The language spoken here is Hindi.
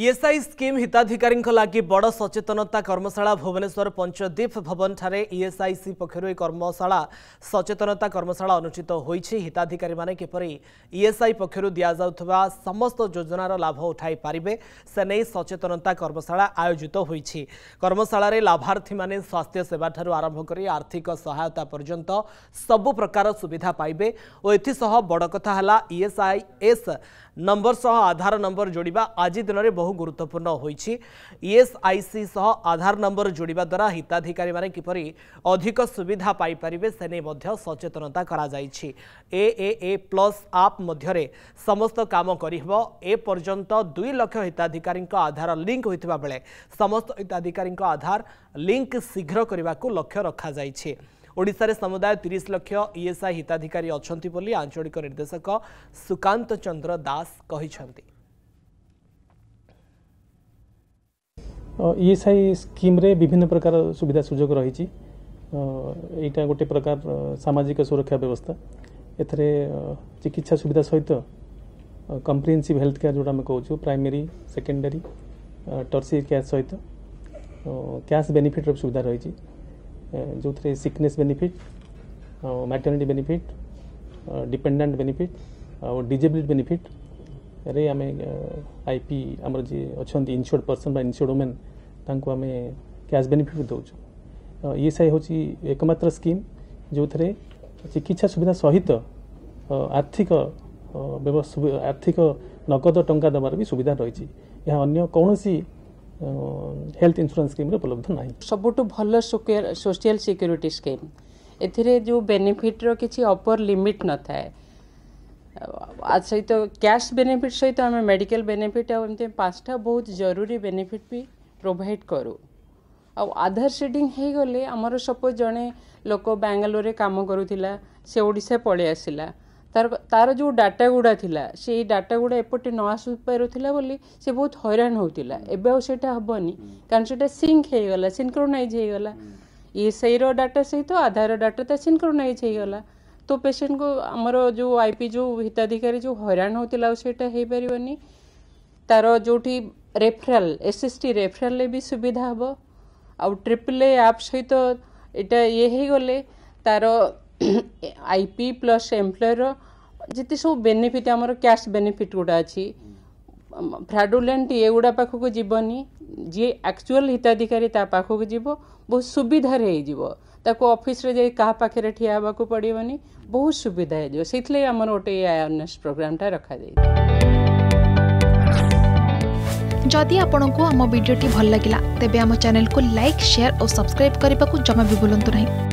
ଇଏସ୍ଆଇ ସ୍କିମ୍ ହିତାଧିକାରୀଙ୍କ ଲାଗି ବଡ଼ ସଚେତନତା କର୍ମଶାଳା ଭୁବନେଶ୍ୱର ପଞ୍ଚଦୀପ ଭବନଠାରେ ଇଏସ୍ଆଇସି ପକ୍ଷରୁ ଏହି କର୍ମଶାଳା ସଚେତନତା କର୍ମଶାଳା ଅନୁଷ୍ଠିତ ହୋଇଛି ହିତାଧିକାରୀମାନେ କିପରି ଇଏସ୍ଆଇ ପକ୍ଷରୁ ଦିଆଯାଉଥିବା ସମସ୍ତ ଯୋଜନାର ଲାଭ ଉଠାଇ ପାରିବେ ସେ ନେଇ ସଚେତନତା କର୍ମଶାଳା ଆୟୋଜିତ ହୋଇଛି କର୍ମଶାଳାରେ ଲାଭାର୍ଥୀମାନେ ସ୍ୱାସ୍ଥ୍ୟ ସେବାଠାରୁ ଆରମ୍ଭ କରି ଆର୍ଥିକ ସହାୟତା ପର୍ଯ୍ୟନ୍ତ ସବୁ ପ୍ରକାର ସୁବିଧା ପାଇବେ ଓ ଏଥିସହ ବଡ଼ କଥା ହେଲା ଇଏସ୍ଆଇଏସ୍ ନମ୍ବର ସହ ଆଧାର ନମ୍ବର ଯୋଡ଼ିବା ଆଜି ଦିନରେ बहु गुरुत्वपूर्ण होई ईएसआईसी सह आधार नंबर जोड़ा द्वारा हिताधिकारी किपरी अधिक सुविधा पाई से नहीं सचेतनता कर प्लस आप मध्य समस्त कम करपर्यंत दुई लक्ष हिताधिकारी आधार लिंक होता बेले समस्त हिताधिकारी आधार लिंक शीघ्र करने को लक्ष्य रखा ओडिशारे समुदाय तीस लक्ष ईएसआई हिताधिकारी अच्छा आंचलिक निर्देशक सुकांत चंद्र दास कहते हैं आई स्कीम विभिन्न प्रकार सुविधा सुजोग रही यहाँ गोटे प्रकार सामाजिक सुरक्षा व्यवस्था एथेर चिकित्सा सुविधा सहित कंप्रिहेन्सीव हेल्थ केयर जोटा कौच प्राइमरी सेकेंडरी टर्सी केयर सहित क्या बेनिफिट सुविधा रही जो थे sickness benefit maternity benefit dependant benefit और डिजेबिलिटी बेनिफिट आईपी आम जी अच्छा इनसोर्ड पर्सन इनसोर्ड वोमेन आम क्या बेनिफिट दौ ई एस आई हूँ एकम्र स्कीम जो थे चिकित्सा सुविधा सहित आर्थिक आर्थिक नगद टा दबार भी सुविधा रही अन्य कौन सी हेल्थ इन्सुरंस स्कीम उपलब्ध ना सब भल सोशियाल सिक्यूरीटी स्कीम ए बेनिफिट्र किसी अपर लिमिट न था है। आज सहित କ୍ୟାସ୍ ବେନିଫିଟ୍ ସହିତ ଆମେ ମେଡ଼ିକାଲ୍ ବେନିଫିଟ୍ ଆଉ ଏମିତି ପାଞ୍ଚଟା ବହୁତ ଜରୁରୀ ବେନିଫିଟ୍ ବି ପ୍ରୋଭାଇଡ଼୍ କରୁ ଆଉ ଆଧାର ସେଟିଂ ହେଇଗଲେ ଆମର ସପୋଜ୍ ଜଣେ ଲୋକ ବାଙ୍ଗାଲୋରରେ କାମ କରୁଥିଲା ସେ ଓଡ଼ିଶା ପଳେଇ ଆସିଲା ତାର ତାର ଯେଉଁ ଡାଟା ଗୁଡ଼ା ଥିଲା ସେଇ ଡାଟା ଗୁଡ଼ା ଏପଟେ ନ ଆସିପାରୁଥିଲା ବୋଲି ସେ ବହୁତ ହଇରାଣ ହେଉଥିଲା ଏବେ ଆଉ ସେଇଟା ହେବନି କାରଣ ସେଇଟା ସିଙ୍କ୍ ହେଇଗଲା ସିନ୍କ୍ରୋନାଇଜ୍ ଇଏ ସେଇର ଡାଟା ସହିତ ଆଧାର ଡାଟାଟା ସିନକ୍ରୋନାଇଜ୍ ହୋଇଗଲା তো ପେସେଣ୍ଟକୁ ଆମର ଯେଉଁ ଆଇପି ଯେଉଁ ହିତାଧିକାରୀ ଯେଉଁ ହଇରାଣ ହେଉଥିଲା ଆଉ ସେଇଟା ହେଇପାରିବନି ତାର ଯେଉଁଠି ରେଫରାଲ ଏସ୍ ଏସ୍ ଟି ରେଫରାଲରେ ବି ସୁବିଧା ହେବ ଆଉ ଟ୍ରିପଲ୍ ଏ ଆପ୍ ସହିତ ଏଇଟା ଇଏ ହେଇଗଲେ ତାର ଆଇପି ପ୍ଲସ୍ ଏମ୍ପ୍ଲୟର ଯେତେ ସବୁ ବେନିଫିଟ୍ ଆମର କ୍ୟାସ୍ ବେନିଫିଟ୍ ଗୁଡ଼ା ଅଛି ଫ୍ରାଡୁଲେଣ୍ଟ ଏଗୁଡ଼ା ପାଖକୁ ଯିବନି जी एक्चुअल हिताधिकारी ताकूक जीव बहुत सुविधा होकर अफिश्रे क्या ठिया हाँ पड़ोन बहुत सुविधा होमर गोटे अवेरने प्रोग्रामा रखी जदि आपण को आम भिड्टे भल लगा तेब चेल को लाइक सेयार और सब्सक्राइब करने को जमा भी बुलां नहीं